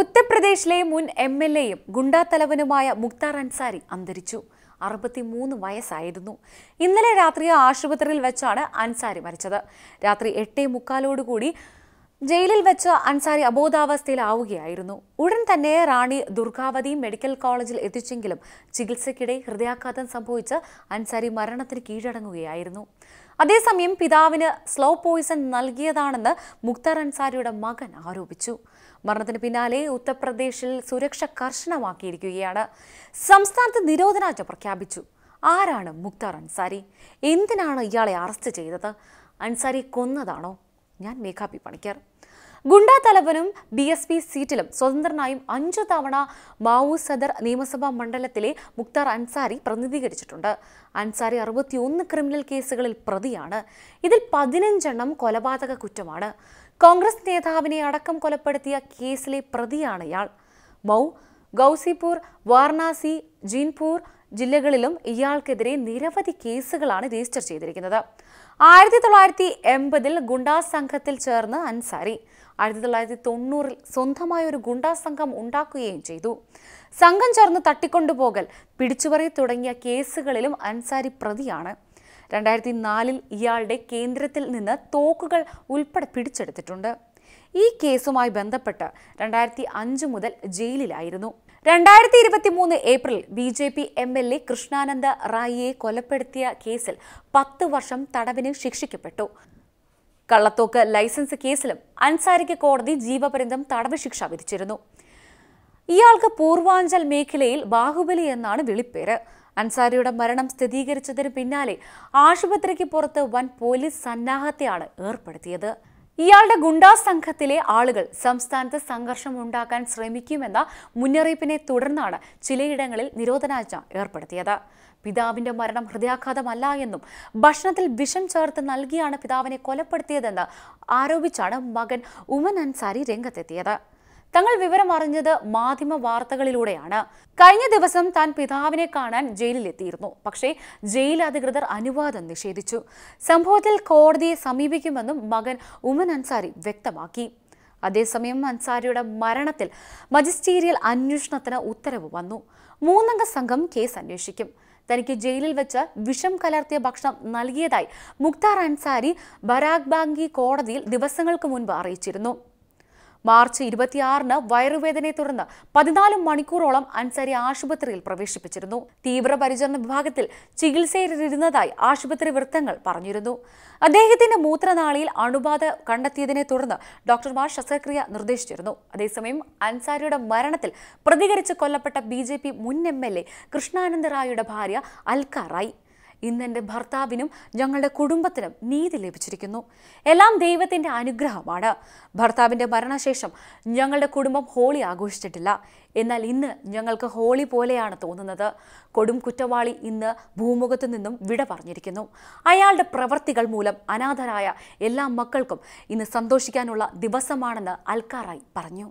ഉത്തർപ്രദേശിലെ മുൻ M L എയും ഗുണ്ടാത്തലവനുമായ മുക്താർ അൻസാരി അന്തരിച്ചു അറുപത്തിമൂന്ന് വയസ്സായിരുന്നു ഇന്നലെ രാത്രി ആശുപത്രിയിൽ വെച്ചാണ് അൻസാരി മരിച്ചത് രാത്രി എട്ടേ മുക്കാലോടുകൂടി ജയിലിൽ വെച്ച് അൻസാരി അബോധാവസ്ഥയിലാവുകയായിരുന്നു ഉടൻ തന്നെ റാണി ദുർഗാവതി മെഡിക്കൽ കോളേജിൽ എത്തിച്ചെങ്കിലും ചികിത്സയ്ക്കിടെ ഹൃദയാഘാതം സംഭവിച്ച് അൻസാരി മരണത്തിന് കീഴടങ്ങുകയായിരുന്നു അതേസമയം പിതാവിന് സ്ലോ പോയിസൺ നൽകിയതാണെന്ന് മുക്താർ അൻസാരിയുടെ മകൻ ആരോപിച്ചു മരണത്തിന് പിന്നാലെ ഉത്തർപ്രദേശിൽ സുരക്ഷ കർശനമാക്കിയിരിക്കുകയാണ് സംസ്ഥാനത്ത് നിരോധനാജ്ഞ പ്രഖ്യാപിച്ചു ആരാണ് മുക്തർ അൻസാരി എന്തിനാണ് ഇയാളെ അറസ്റ്റ് ചെയ്തത് അൻസാരി കൊന്നതാണോ ഞാൻ മേഘാപി പണിക്കർ ഗുണ്ടാ തലവനും ബി എസ് പി സീറ്റിലും സ്വതന്ത്രനായും അഞ്ചു തവണ മാവു സദർ നിയമസഭാ മണ്ഡലത്തിലെ മുക്താർ അൻസാരി പ്രതിനിധീകരിച്ചിട്ടുണ്ട് അൻസാരി അറുപത്തിയൊന്ന് ക്രിമിനൽ കേസുകളിൽ പ്രതിയാണ് ഇതിൽ പതിനഞ്ചെണ്ണം കൊലപാതക കുറ്റമാണ് കോൺഗ്രസ് നേതാവിനെ അടക്കം കൊലപ്പെടുത്തിയ കേസിലെ പ്രതിയാണ് ഇയാൾ മൗ ഗൗസിപൂർ വാരണാസി ജീൻപൂർ ജില്ലകളിലും ഇയാൾക്കെതിരെ നിരവധി കേസുകളാണ് രജിസ്റ്റർ ചെയ്തിരിക്കുന്നത് ആയിരത്തി തൊള്ളായിരത്തി എൺപതിൽ ഗുണ്ടാ സംഘത്തിൽ ചേർന്ന് അൻസാരി ആയിരത്തി തൊള്ളായിരത്തി തൊണ്ണൂറിൽ സ്വന്തമായ ഒരു ഗുണ്ടാ സംഘം ഉണ്ടാക്കുകയും ചെയ്തു സംഘം ചേർന്ന് തട്ടിക്കൊണ്ടുപോകൽ പിടിച്ചുപറി തുടങ്ങിയ കേസുകളിലും അൻസാരി പ്രതിയാണ് രണ്ടായിരത്തി നാലിൽ ഇയാളുടെ കേന്ദ്രത്തിൽ നിന്ന് തോക്കുകൾ ഉൾപ്പെടെ പിടിച്ചെടുത്തിട്ടുണ്ട് ഈ കേസുമായി ബന്ധപ്പെട്ട് രണ്ടായിരത്തി അഞ്ച് മുതൽ ജയിലിലായിരുന്നു രണ്ടായിരത്തി ഇരുപത്തി മൂന്ന് April B J P M L A Krishnanand റായിയെ കൊലപ്പെടുത്തിയ കേസിൽ പത്ത് വർഷം തടവിന് ശിക്ഷിക്കപ്പെട്ടു കള്ളത്തോക്ക് ലൈസൻസ് കേസിലും അൻസാരിക്ക് കോടതി ജീവപര്യന്തം തടവ് ശിക്ഷ വിധിച്ചിരുന്നു ഇയാൾക്ക് പൂർവാഞ്ചൽ മേഖലയിൽ ബാഹുബലി എന്നാണ് വിളിപ്പേര് അൻസാരിയുടെ മരണം സ്ഥിരീകരിച്ചതിന് പിന്നാലെ ആശുപത്രിക്ക് പുറത്ത് വൻ പോലീസ് സന്നാഹത്തെയാണ് ഏർപ്പെടുത്തിയത് ഇയാളുടെ ഗുണ്ടാ സംഘത്തിലെ ആളുകൾ സംസ്ഥാനത്ത് സംഘർഷം ഉണ്ടാക്കാൻ ശ്രമിക്കുമെന്ന മുന്നറിയിപ്പിനെ തുടർന്നാണ് ചിലയിടങ്ങളിൽ നിരോധനാജ്ഞ ഏർപ്പെടുത്തിയത് പിതാവിന്റെ മരണം ഹൃദയാഘാതമല്ല എന്നും ഭക്ഷണത്തിൽ വിഷം ചേർത്ത് നൽകിയാണ് പിതാവിനെ കൊലപ്പെടുത്തിയതെന്ന് ആരോപിച്ചാണ് മകൻ ഉമൻ അൻസാരി രംഗത്തെത്തിയത് തങ്ങൾ വിവരം അറിഞ്ഞത് മാധ്യമ വാർത്തകളിലൂടെയാണ് കഴിഞ്ഞ ദിവസം താൻ പിതാവിനെ കാണാൻ ജയിലിലെത്തിയിരുന്നു പക്ഷേ ജയിൽ അധികൃതർ അനുവാദം നിഷേധിച്ചു സംഭവത്തിൽ കോടതിയെ സമീപിക്കുമെന്നും മകൻ ഉമൻ അൻസാരി വ്യക്തമാക്കി അതേസമയം അൻസാരിയുടെ മരണത്തിൽ മജിസ്റ്റീരിയൽ അന്വേഷണത്തിന് ഉത്തരവ് വന്നു മൂന്നംഗ സംഘം കേസ് അന്വേഷിക്കും തനിക്ക് ജയിലിൽ വെച്ച് വിഷം കലർത്തിയ ഭക്ഷണം നൽകിയതായി മുക്താർ അൻസാരി ബരാഗ് ബാങ്കി കോടതിയിൽ ദിവസങ്ങൾക്ക് മുൻപ് അറിയിച്ചിരുന്നു മാർച്ച് ഇരുപത്തിയാറിന് വയറുവേദനയെ തുടർന്ന് പതിനാല് മണിക്കൂറോളം അൻസാരി ആശുപത്രിയിൽ പ്രവേശിപ്പിച്ചിരുന്നു തീവ്രപരിചരണ വിഭാഗത്തിൽ ചികിത്സയിലിരുന്നതായി ആശുപത്രി വൃത്തങ്ങൾ പറഞ്ഞിരുന്നു അദ്ദേഹത്തിന്റെ മൂത്രനാളിയിൽ അണുബാധ കണ്ടെത്തിയതിനെ തുടർന്ന് ഡോക്ടർമാർ ശസ്ത്രക്രിയ നിർദ്ദേശിച്ചിരുന്നു അതേസമയം അൻസാരിയുടെ മരണത്തിൽ പ്രതികരിച്ച് കൊല്ലപ്പെട്ട ബി ജെ പി മുൻ എം എൽ എ കൃഷ്ണാനന്ദ റായിയുടെ ഭാര്യ അൽക്ക റായി ഇന്ന് എൻ്റെ ഭർത്താവിനും ഞങ്ങളുടെ കുടുംബത്തിനും നീതി ലഭിച്ചിരിക്കുന്നു എല്ലാം ദൈവത്തിൻ്റെ അനുഗ്രഹമാണ് ഭർത്താവിൻ്റെ മരണശേഷം ഞങ്ങളുടെ കുടുംബം ഹോളി ആഘോഷിച്ചിട്ടില്ല എന്നാൽ ഇന്ന് ഞങ്ങൾക്ക് ഹോളി പോലെയാണ് തോന്നുന്നത് കൊടും കുറ്റവാളി ഇന്ന് ഭൂമുഖത്തു നിന്നും വിട പറഞ്ഞിരിക്കുന്നു അയാളുടെ പ്രവർത്തികൾ മൂലം അനാഥരായ എല്ലാ മക്കൾക്കും ഇന്ന് സന്തോഷിക്കാനുള്ള ദിവസമാണെന്ന് അൽക്കാറായി പറഞ്ഞു